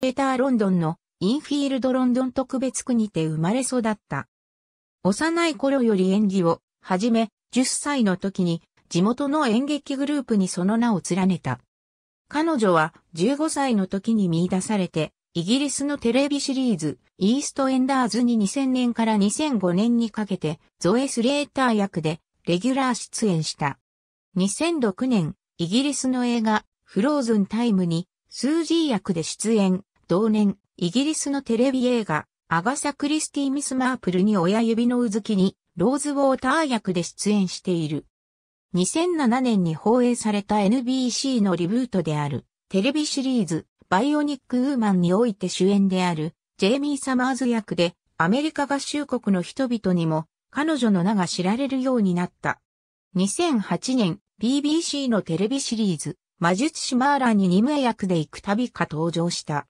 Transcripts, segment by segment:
ーターロンドンのインフィールドロンドン特別区にて生まれ育った。幼い頃より演技を始め、10歳の時に地元の演劇グループにその名を連ねた。彼女は15歳の時に見出されて、イギリスのテレビシリーズ、イーストエンダーズに2000年から2005年にかけて、ゾエ・スレーター役で、レギュラー出演した。2006年、イギリスの映画、フローズンタイムに、スージー役で出演、同年、イギリスのテレビ映画、アガサ・クリスティ・ミス・マープルに親指のうずきに、ローズ・ウォーター役で出演している。2007年に放映された NBC のリブートである、テレビシリーズ、バイオニック・ウーマンにおいて主演である、ジェイミー・サマーズ役で、アメリカ合衆国の人々にも、彼女の名が知られるようになった。2008年、BBC のテレビシリーズ、魔術師マーラーに2名役で行たびか登場した。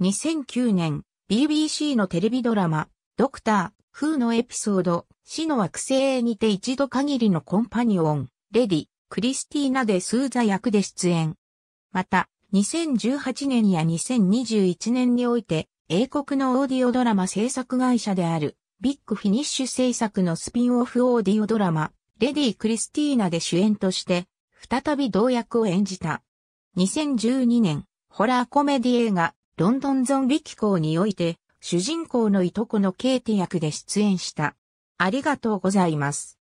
2009年、BBC のテレビドラマ、ドクター、風のエピソード、死の惑星にて一度限りのコンパニオン、レディ、クリスティーナでスーザ役で出演。また、2018年や2021年において、英国のオーディオドラマ制作会社である、ビッグフィニッシュ制作のスピンオフオーディオドラマ、レディ・クリスティーナで主演として、再び同役を演じた。2012年、ホラーコメディ映画、ロンドンゾンビ機構において、主人公のいとこのケイティ役で出演した。ありがとうございます。